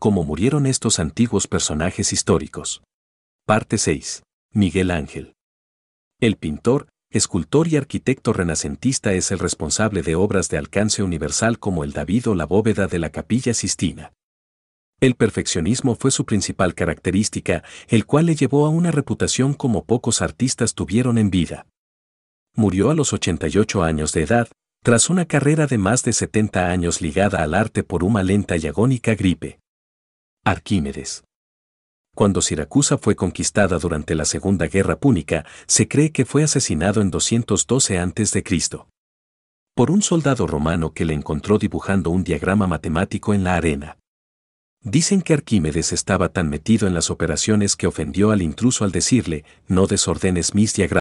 cómo murieron estos antiguos personajes históricos. Parte 6. Miguel Ángel. El pintor, escultor y arquitecto renacentista es el responsable de obras de alcance universal como el David o la bóveda de la capilla Sistina. El perfeccionismo fue su principal característica, el cual le llevó a una reputación como pocos artistas tuvieron en vida. Murió a los 88 años de edad, tras una carrera de más de 70 años ligada al arte por una lenta y agónica gripe. Arquímedes. Cuando Siracusa fue conquistada durante la Segunda Guerra Púnica, se cree que fue asesinado en 212 a.C. por un soldado romano que le encontró dibujando un diagrama matemático en la arena. Dicen que Arquímedes estaba tan metido en las operaciones que ofendió al intruso al decirle, no desordenes mis diagramas.